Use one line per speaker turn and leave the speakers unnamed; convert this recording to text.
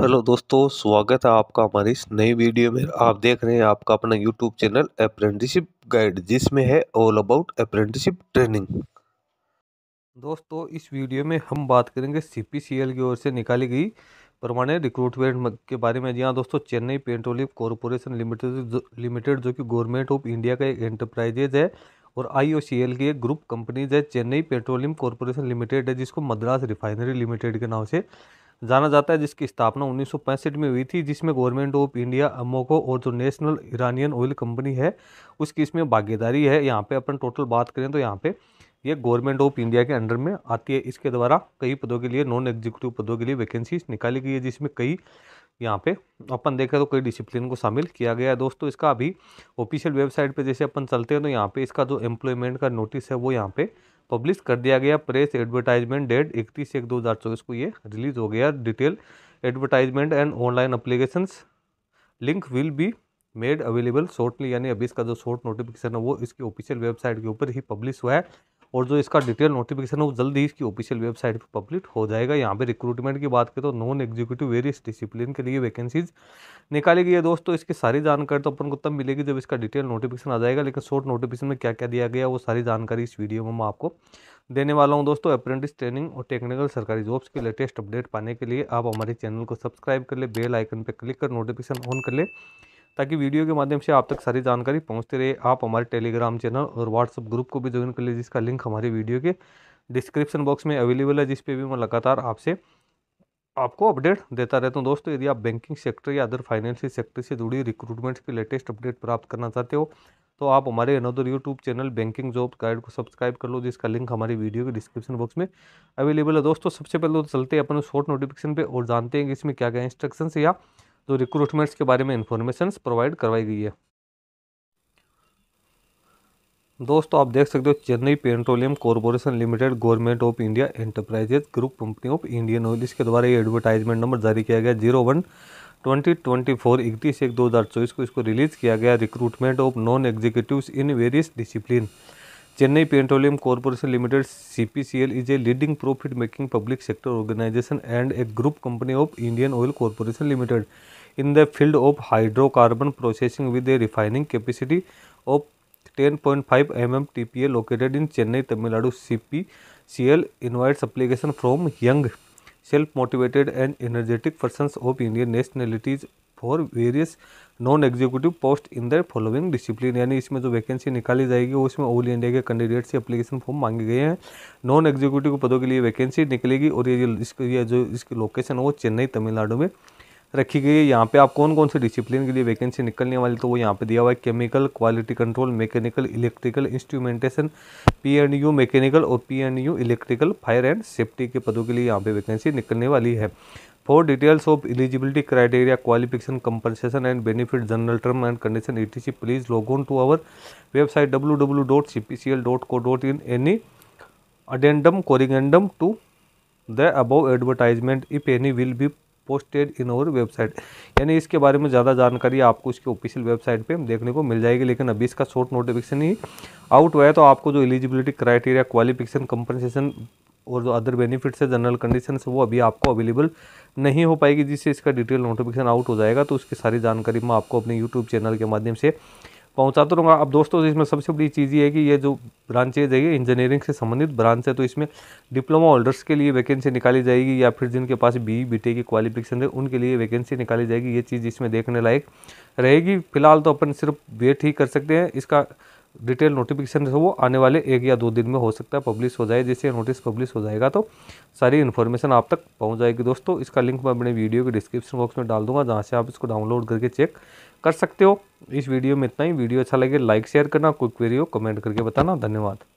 hello दोस्तों स्वागत है आपका हमारी इस नई वीडियो में आप देख रहे हैं आपका अपना यूट्यूब चैनल अप्रेंटिसिप गाइड जिसमें है ऑल अबाउट अप्रेंटिसिप ट्रेनिंग दोस्तों इस वीडियो में हम बात करेंगे सीपीसीएल की ओर से निकाली गई परमानेंट रिक्रूटमेंट के बारे में जी हाँ दोस्तों Chennai petroleum corporation limited limited जो कि गवर्नमेंट ऑफ इंडिया का एक एंटरप्राइजेज है और आई ओ सी एल की एक ग्रुप कंपनीज है चेन्नई पेट्रोलियम कॉरपोरेशन लिमिटेड है जिसको मद्रास रिफाइनरी लिमिटेड के नाम से जाना जाता है जिसकी स्थापना उन्नीस में हुई थी जिसमें गवर्नमेंट ऑफ इंडिया अमोको और जो नेशनल ईरानियन ऑयल कंपनी है उसकी इसमें भागीदारी है यहाँ पे अपन टोटल बात करें तो यहाँ पे ये गवर्नमेंट ऑफ इंडिया के अंडर में आती है इसके द्वारा कई पदों के लिए नॉन एग्जीक्यूटिव पदों के लिए वैकेंसीज निकाली गई है जिसमें कई यहाँ पे अपन देखें तो कई डिसिप्लिन को शामिल किया गया है दोस्तों इसका अभी ऑफिशियल वेबसाइट पे जैसे अपन चलते हैं तो यहाँ पे इसका जो एम्प्लॉयमेंट का नोटिस है वो यहाँ पे पब्लिश कर दिया गया प्रेस एडवर्टाइजमेंट डेट इकतीस एक दो हज़ार चौबीस को ये रिलीज़ हो गया detail advertisement and online application link will be made available shortly यानी अभी इसका जो शॉर्ट नोटिफिकेशन है वो इसकी ऑफिशियल वेबसाइट के ऊपर ही पब्लिश हुआ है और जो इसका डिटेल नोटिफिकेशन है वो जल्दी इसकी ऑफिशियल वेबसाइट पर पब्लिश हो जाएगा यहाँ पे रिक्रूटमेंट की बात करें तो नॉन एग्जीक्यूटिव वेरियस डिसिप्लिन के लिए वैकेंसीज निकाली गई है दोस्तों इसकी सारी जानकारी तो अपन को तब मिलेगी जब इसका डिटेल नोटिफिकेशन आ जाएगा लेकिन शॉर्ट नोटिफिकेशन में क्या क्या दिया गया वो सारी जानकारी इस वीडियो में मैं आपको देने वाला हूँ दोस्तों अप्रेंटिस ट्रेनिंग और टेक्निकल सरकारी जॉब्स के लेटेस्ट अपडेट पाने के लिए आप हमारे चैनल को सब्सक्राइब कर ले बेल आइकन पर क्लिक कर नोटिफिकेशन ऑन कर ले ताकि वीडियो के माध्यम से आप तक सारी जानकारी पहुंचते रहे आप हमारे टेलीग्राम चैनल और व्हाट्सअप ग्रुप को भी ज्वाइन कर लीजिए जिसका लिंक हमारे वीडियो के डिस्क्रिप्शन बॉक्स में अवेलेबल है जिस भी मैं लगातार आपसे आपको अपडेट देता रहता हूँ दोस्तों यदि आप बैंकिंग सेक्टर या अदर फाइनेंशियल सेक्टर से जुड़ी रिक्रूटमेंट्स के लेटेस्ट अपडेट प्राप्त करना चाहते हो तो आप हमारे another YouTube channel banking job guide को सब्सक्राइब कर लो जिसका लिंक हमारी वीडियो के डिस्क्रिप्शन बॉक्स में अवेलेबल है दोस्तों सबसे पहले तो चलते हैं अपने शॉर्ट नोटिफिकेशन पे और जानते हैं कि इसमें क्या क्या इंस्ट्रक्शंस या तो रिक्रूटमेंट्स के बारे में इंफॉर्मेशन प्रोवाइड करवाई गई है दोस्तों आप देख सकते हो Chennai petroleum corporation limited government of India enterprises group company of Indian oil इसके द्वारा ये एडवर्टाइजमेंट नंबर जारी किया गया zero one twenty twenty four इकतीस एक दो हज़ार चौबीस को इसको रिलीज़ किया गया recruitment of non executive in various discipline Chennai petroleum corporation limited C P C L is a leading profit making public sector organisation and a group company of Indian oil corporation limited in the field of hydrocarbon processing with a refining capacity of ten point five M M T P A located in Chennai Tamil Nadu C P C L invites application from young self motivated and energetic person of Indian nationalities for various non executive post in the following discipline यानी इसमें जो vacancy निकाली जाएगी उसमें all India के candidate से application form मांगे गए हैं नॉन एग्जीक्यूटिव पदों के लिए वैकेंसी निकलेगी और ये ये जो इसकी लोकेशन है वो चेन्नई तमिलनाडु में रखी गई है यहाँ पे आप कौन कौन से डिसिप्लिन के लिए वैकेंसी निकलने वाली तो वो यहाँ पे दिया हुआ है chemical quality control mechanical electrical instrumentation P and U mechanical और P and U electrical fire and safety के पदों के लिए यहाँ पे वैकेंसी निकलने वाली है for details of eligibility criteria qualification compensation and benefit general term and condition ई please log on to our website W W dot C P C L dot co dot in any addendum corrigendum to the above advertisement if any will be posted in our website यानी इसके बारे में ज़्यादा जानकारी आपको इसके official website पे देखने को मिल जाएगी लेकिन अभी इसका शॉर्ट नोटिफिकेशन ही आउट हुआ है तो आपको जो एलिजिबिलिटी क्राइटेरिया क्वालिफिकेशन कंपनसेशन और जो अदर बेनिफिट्स है जनरल कंडीशन है वो अभी आपको अवेलेबल नहीं हो पाएगी जिससे इसका डिटेल नोटिफिकेशन आउट हो जाएगा तो उसकी सारी जानकारी मैं आपको अपने यूट्यूब चैनल के माध्यम से पहुंचाता रहूँगा अब दोस्तों इसमें सबसे बड़ी चीज़ ये है कि ये जो ब्रांचेज है ये इंजीनियरिंग से संबंधित ब्रांच है तो इसमें डिप्लोमा होल्डर्स के लिए वैकेंसी निकाली जाएगी या फिर जिनके पास बी बी की क्वालिफिकेशन है उनके लिए वैकेंसी निकाली जाएगी ये चीज़ इसमें देखने लायक रहेगी फिलहाल तो अपन सिर्फ वेट ही कर सकते हैं इसका डिटेल नोटिफिकेशन जो वो आने वाले एक या दो दिन में हो सकता है पब्लिश हो जाए जैसे नोटिस पब्लिश हो जाएगा तो सारी इन्फॉर्मेशन आप तक पहुंच जाएगी दोस्तों इसका लिंक मैं अपने वीडियो के डिस्क्रिप्शन बॉक्स में डाल दूंगा जहाँ से आप इसको डाउनलोड करके चेक कर सकते हो इस वीडियो में इतना ही वीडियो अच्छा लगे लाइक शेयर करना कोई क्वेरी हो कमेंट करके बताना धन्यवाद